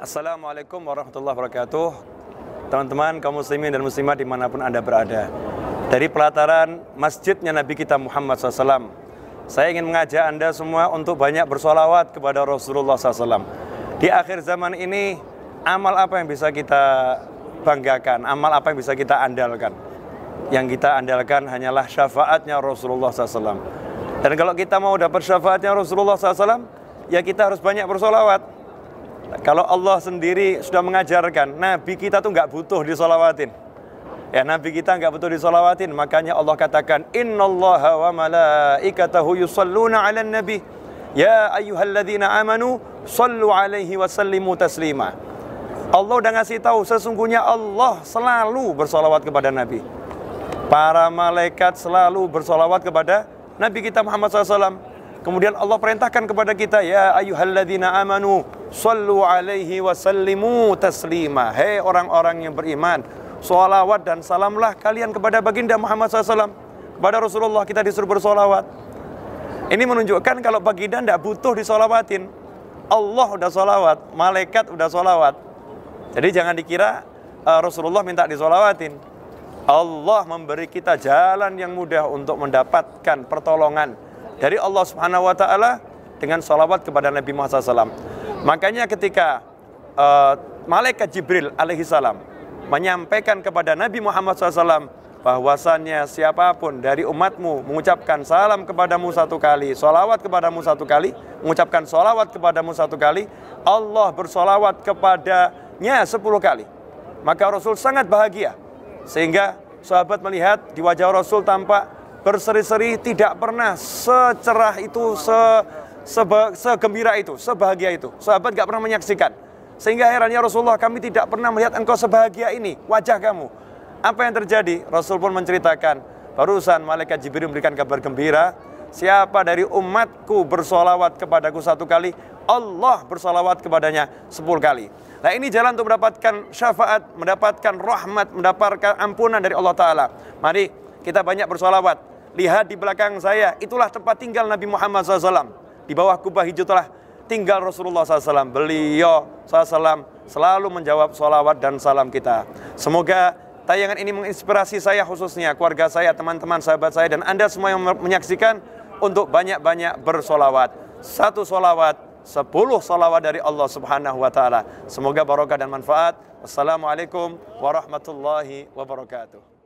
Assalamualaikum warahmatullahi wabarakatuh Teman-teman kaum muslimin dan muslimat dimanapun Anda berada Dari pelataran masjidnya Nabi kita Muhammad SAW Saya ingin mengajak Anda semua untuk banyak bersolawat kepada Rasulullah SAW Di akhir zaman ini amal apa yang bisa kita banggakan Amal apa yang bisa kita andalkan Yang kita andalkan hanyalah syafaatnya Rasulullah SAW Dan kalau kita mau dapat syafaatnya Rasulullah SAW Ya kita harus banyak bersolawat kalau Allah sendiri sudah mengajarkan, Nabi kita tuh nggak butuh disolawatin. Ya Nabi kita nggak butuh disolawatin, makanya Allah katakan, Inna Allah wa malaikatahu yusalluna ala nabi. Ya ayyuhalladzina amanu, sallu alaihi wa sallimu taslima. Allah udah ngasih tahu, sesungguhnya Allah selalu bersolawat kepada Nabi. Para malaikat selalu bersolawat kepada Nabi kita Muhammad SAW. Kemudian Allah perintahkan kepada kita, Ya ayyuhalladzina amanu, Sallu alaihi wa sallimu taslima. Hei orang-orang yang beriman, sholawat dan salamlah kalian kepada baginda Muhammad SAW. Kepada Rasulullah kita disuruh bersolawat. Ini menunjukkan kalau baginda tidak butuh disolawatin. Allah udah solawat, malaikat udah solawat. Jadi jangan dikira uh, Rasulullah minta disolawatin. Allah memberi kita jalan yang mudah untuk mendapatkan pertolongan dari Allah Subhanahu wa taala dengan salawat kepada Nabi Muhammad SAW. Makanya ketika uh, malaikat Jibril alaihi salam menyampaikan kepada Nabi Muhammad SAW bahwasannya siapapun dari umatmu mengucapkan salam kepadamu satu kali, solawat kepadamu satu kali, mengucapkan solawat kepadamu satu kali, Allah bersolawat kepadanya sepuluh kali. Maka Rasul sangat bahagia. Sehingga sahabat melihat di wajah Rasul tampak berseri-seri tidak pernah secerah itu, se sebe- segembira itu, sebahagia itu. Sahabat gak pernah menyaksikan. Sehingga herannya Rasulullah, kami tidak pernah melihat engkau sebahagia ini, wajah kamu. Apa yang terjadi? Rasul pun menceritakan, barusan malaikat Jibril memberikan kabar gembira, siapa dari umatku bersolawat kepadaku satu kali, Allah bersolawat kepadanya sepuluh kali. Nah ini jalan untuk mendapatkan syafaat, mendapatkan rahmat, mendapatkan ampunan dari Allah Ta'ala. Mari kita banyak bersolawat. Lihat di belakang saya, itulah tempat tinggal Nabi Muhammad SAW di bawah kubah hijau telah tinggal Rasulullah SAW. Beliau SAW selalu menjawab sholawat dan salam kita. Semoga tayangan ini menginspirasi saya khususnya, keluarga saya, teman-teman, sahabat saya, dan Anda semua yang menyaksikan untuk banyak-banyak bersolawat. Satu solawat, sepuluh solawat dari Allah Subhanahu Wa Taala. Semoga barokah dan manfaat. Wassalamualaikum warahmatullahi wabarakatuh.